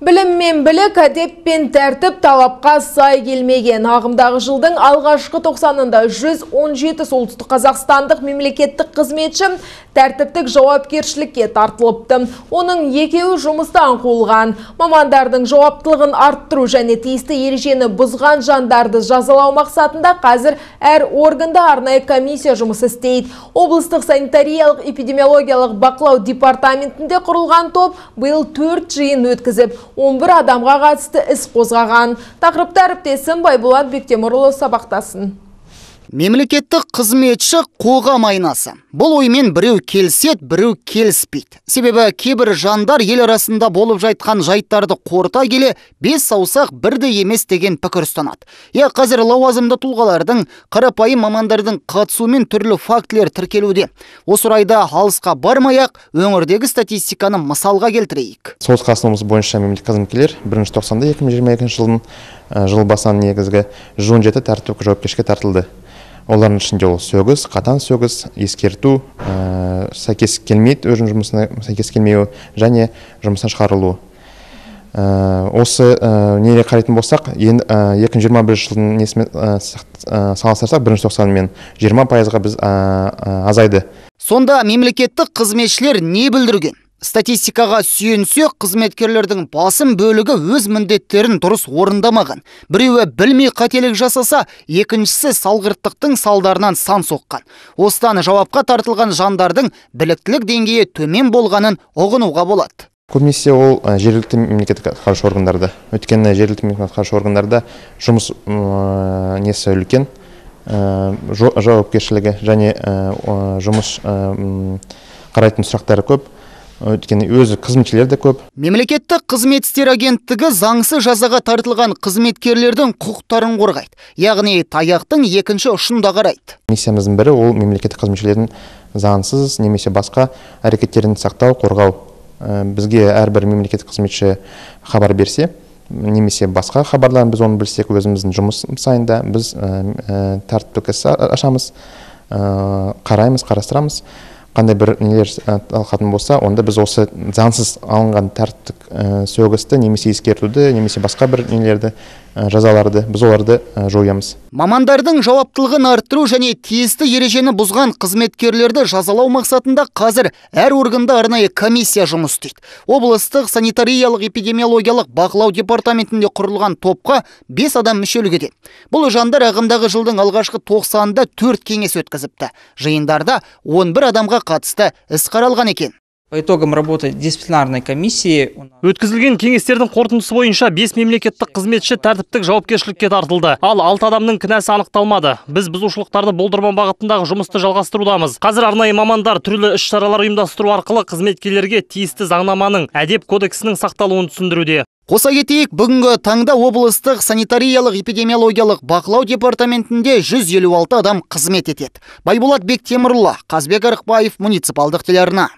Біліммен мен білік, әдеп пен тәртіп талапқа сай келмеген. Ағымдағы жылдың алғашқы 90-ында 117 солтүстік қазақстандық мемлекеттік қызметші тәртіптік жауапкершілікке тартылыпты. Оның екеуі жұмыстан қолған. Мамандардың жауаптылығын арттыру және тиісті ережені бұзған жандарды жазалау мақсатында қазір әр органда арнайы комиссия жұмыс істейді. Облыстық санитариялық эпидемиологиялық бақылау департаментінде құрылған топ биыл 4 жиын өткізіп, 11 адамға қатысты іс қозғаған тақырыпты әріптесім байболат бектемірұлы сабақтасын мемлекеттік қызметші қоғам айнасы бұл оймен біреу келіседі біреу келіспейді себебі кейбір жандар ел арасында болып жатқан жайттарды қорыта келе бес саусақ бірдей емес деген пікір ұстанады иә қазір лауазымды тұлғалардың қарапайым мамандардың қатысуымен түрлі фактілер тіркелуде осы орайда алысқа бармай ақ өңірдегі статистиканы мысалға келтірейік солтүстік қазақстан облысы бойынша мемлекеттік қызметкерлер бірінші тоқсанда екі мың жиырма екінші жылдың жыл басынан негізгі он жеті тәртіптік жауапкершілікке тартылды олардың ішінде ол сөгіс қатаң сөгіс ескерту ә, сәйкес келмейді өзінің жұмысына сәйкес келмеуі және жұмыстан шығарылу ә, осы ә, неге қарайтын болсақ енді екі мың жиырма бірінші жылдың несімен ә, салыстырсақ бірінші тоқсанмен жиырма пайызға біз ә, азайды сонда мемлекеттік қызметшілер не бүлдірген Статистикаға сүйенсек, қызметкерлердің басым бөлігі өз міндеттерін дұрыс орындамаған. Біреуі білмей қателік жасаса, екіншісі салғырттықтың салдарынан сан соққан. Остан жауапқа тартылған жандардың біліктілік деңгейі төмен болғанын ұғынуға болады көбінесе ол жергілікті мемлекеттік атқарушы органдарда өйткені жергілікті мемлекеттік атқарушы органдарда жұмыс несі үлкен жауапкершілігі және жұмыс қарайтын сұрақтары көп өйткені өзі қызметшілер де көп мемлекеттік қызмет істері агенттігі заңсыз жазаға тартылған қызметкерлердің құқықтарын қорғайды яғни таяқтың екінші ұшын да қарайды миссиямыздың бірі ол мемлекеттік қызметшілердің заңсыз немесе басқа әрекеттерін сақтау қорғау ә, бізге әрбір мемлекеттік қызметші хабар берсе немесе басқа хабарларын біз оны білсек өзіміздің жұмыс сайында біз ә, ә, тәртіптік іс ашамыз ә, қараймыз қарастырамыз қандай бір нелер талқатын болса онда біз осы заңсыз алынған тәртіптік сөгісті немесе ескертуді немесе басқа бір нелерді жазаларды біз оларды жоямыз мамандардың жауаптылығын арттыру және тиісті ережені бұзған қызметкерлерді жазалау мақсатында қазір әр органда арнайы комиссия жұмыс істейді облыстық санитариялық эпидемиологиялық бақылау департаментінде құрылған топқа бес адам мүшелік етеді бұл жандар ағымдағы жылдың алғашқы тоқсанында төрт кеңес өткізіпті жиындарда он бір адамға қатысты іс қаралған екен По итогам работы дисциплинарной комиссии... Өткізілген кеңестердің қорытындысы бойынша 5 мемлекеттік қызметші тәртіптік жауапкершілікке тартылды. Ал 6 адамның кінәсі анықталмады. Біз бұзушылықтарды болдырмау бағытындағы жұмысты жалғастырудамыз. Қазір арнайы мамандар түрлі іс-шаралар ұйымдастыру арқылы қызметкерлерге тиісті заңнаманың әдеп кодексінің сақталуын түсіндіруде қоса кетейік бүгінгі таңда облыстық санитариялық эпидемиологиялық бақылау департаментінде 156 адам қызмет етеді байболат бектемірұлы қазбек Арықбаев, муниципалдық телеарна